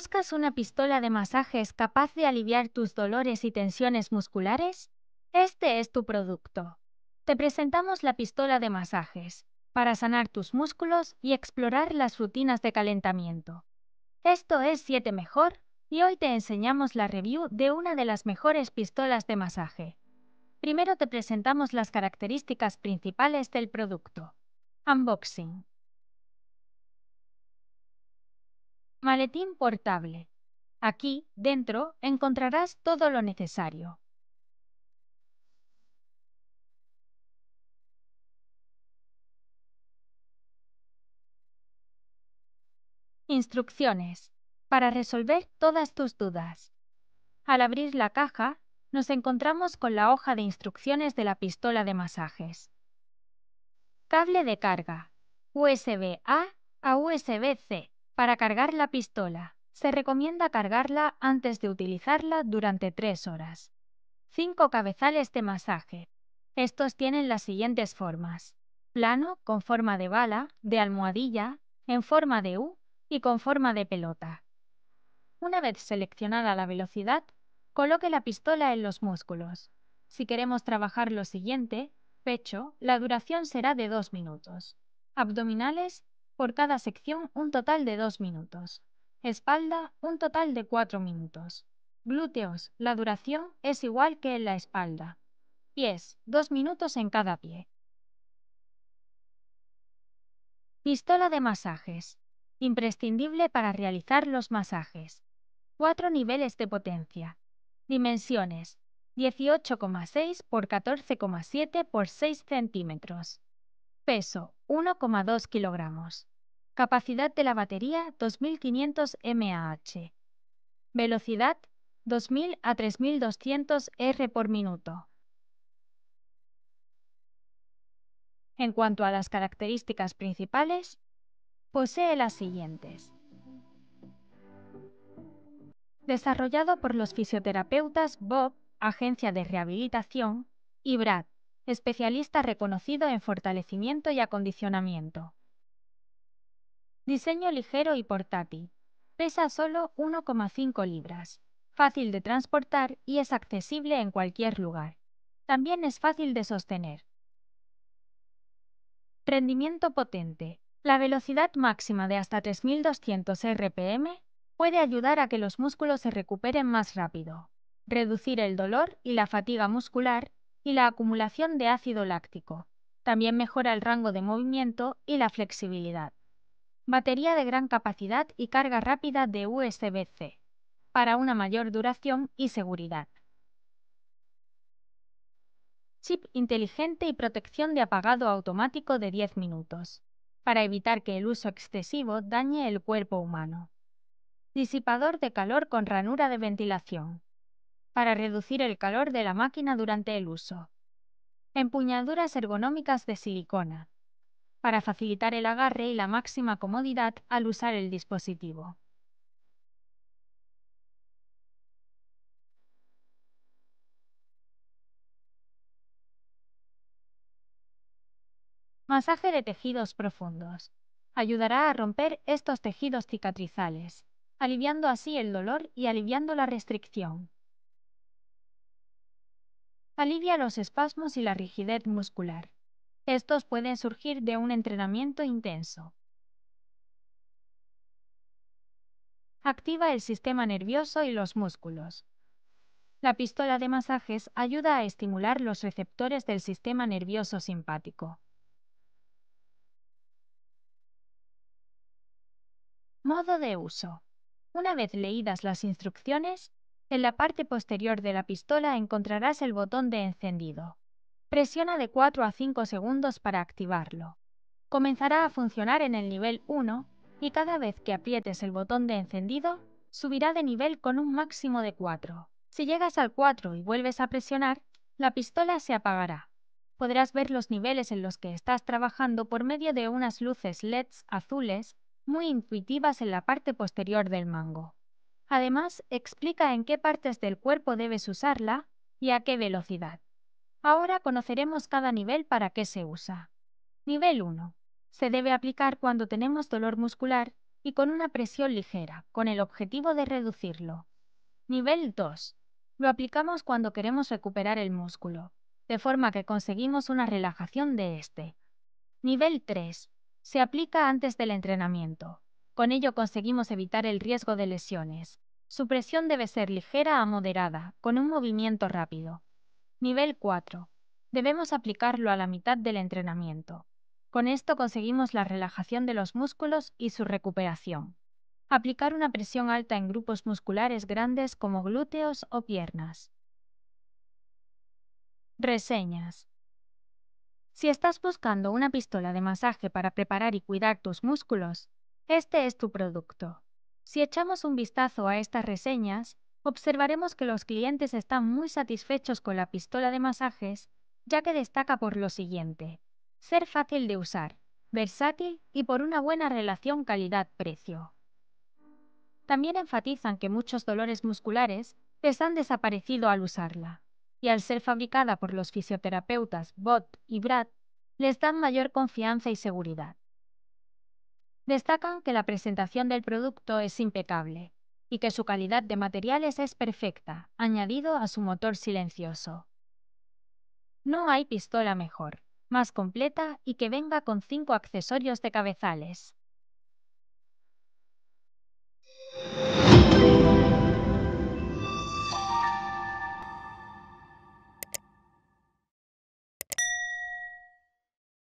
¿Buscas una pistola de masajes capaz de aliviar tus dolores y tensiones musculares? Este es tu producto. Te presentamos la pistola de masajes para sanar tus músculos y explorar las rutinas de calentamiento. Esto es 7 Mejor y hoy te enseñamos la review de una de las mejores pistolas de masaje. Primero te presentamos las características principales del producto. Unboxing. Maletín portable. Aquí, dentro, encontrarás todo lo necesario. Instrucciones. Para resolver todas tus dudas. Al abrir la caja, nos encontramos con la hoja de instrucciones de la pistola de masajes. Cable de carga. USB A a USB C. Para cargar la pistola, se recomienda cargarla antes de utilizarla durante tres horas. 5 cabezales de masaje. Estos tienen las siguientes formas. Plano, con forma de bala, de almohadilla, en forma de U y con forma de pelota. Una vez seleccionada la velocidad, coloque la pistola en los músculos. Si queremos trabajar lo siguiente, pecho, la duración será de 2 minutos. Abdominales, por cada sección un total de 2 minutos. Espalda, un total de 4 minutos. Glúteos, la duración es igual que en la espalda. Pies, 2 minutos en cada pie. Pistola de masajes. Imprescindible para realizar los masajes. 4 niveles de potencia. Dimensiones. 18,6 por 14,7 por 6 centímetros. Peso 1,2 kilogramos. Capacidad de la batería 2500 mAh. Velocidad 2000 a 3200 R por minuto. En cuanto a las características principales, posee las siguientes. Desarrollado por los fisioterapeutas Bob, agencia de rehabilitación, y Brad, especialista reconocido en fortalecimiento y acondicionamiento. Diseño ligero y portátil. Pesa solo 1,5 libras. Fácil de transportar y es accesible en cualquier lugar. También es fácil de sostener. Rendimiento potente. La velocidad máxima de hasta 3200 RPM puede ayudar a que los músculos se recuperen más rápido, reducir el dolor y la fatiga muscular y la acumulación de ácido láctico. También mejora el rango de movimiento y la flexibilidad batería de gran capacidad y carga rápida de USB-C, para una mayor duración y seguridad. Chip inteligente y protección de apagado automático de 10 minutos, para evitar que el uso excesivo dañe el cuerpo humano. Disipador de calor con ranura de ventilación, para reducir el calor de la máquina durante el uso. Empuñaduras ergonómicas de silicona, para facilitar el agarre y la máxima comodidad al usar el dispositivo. Masaje de tejidos profundos. Ayudará a romper estos tejidos cicatrizales, aliviando así el dolor y aliviando la restricción. Alivia los espasmos y la rigidez muscular. Estos pueden surgir de un entrenamiento intenso. Activa el sistema nervioso y los músculos. La pistola de masajes ayuda a estimular los receptores del sistema nervioso simpático. Modo de uso. Una vez leídas las instrucciones, en la parte posterior de la pistola encontrarás el botón de encendido. Presiona de 4 a 5 segundos para activarlo. Comenzará a funcionar en el nivel 1 y cada vez que aprietes el botón de encendido, subirá de nivel con un máximo de 4. Si llegas al 4 y vuelves a presionar, la pistola se apagará. Podrás ver los niveles en los que estás trabajando por medio de unas luces LEDs azules muy intuitivas en la parte posterior del mango. Además, explica en qué partes del cuerpo debes usarla y a qué velocidad. Ahora conoceremos cada nivel para qué se usa. Nivel 1. Se debe aplicar cuando tenemos dolor muscular y con una presión ligera, con el objetivo de reducirlo. Nivel 2. Lo aplicamos cuando queremos recuperar el músculo, de forma que conseguimos una relajación de este. Nivel 3. Se aplica antes del entrenamiento. Con ello conseguimos evitar el riesgo de lesiones. Su presión debe ser ligera a moderada, con un movimiento rápido. Nivel 4. Debemos aplicarlo a la mitad del entrenamiento. Con esto conseguimos la relajación de los músculos y su recuperación. Aplicar una presión alta en grupos musculares grandes como glúteos o piernas. Reseñas. Si estás buscando una pistola de masaje para preparar y cuidar tus músculos, este es tu producto. Si echamos un vistazo a estas reseñas, observaremos que los clientes están muy satisfechos con la pistola de masajes, ya que destaca por lo siguiente. Ser fácil de usar, versátil y por una buena relación calidad-precio. También enfatizan que muchos dolores musculares les han desaparecido al usarla, y al ser fabricada por los fisioterapeutas Bot y Brad, les dan mayor confianza y seguridad. Destacan que la presentación del producto es impecable, y que su calidad de materiales es perfecta, añadido a su motor silencioso. No hay pistola mejor, más completa y que venga con cinco accesorios de cabezales.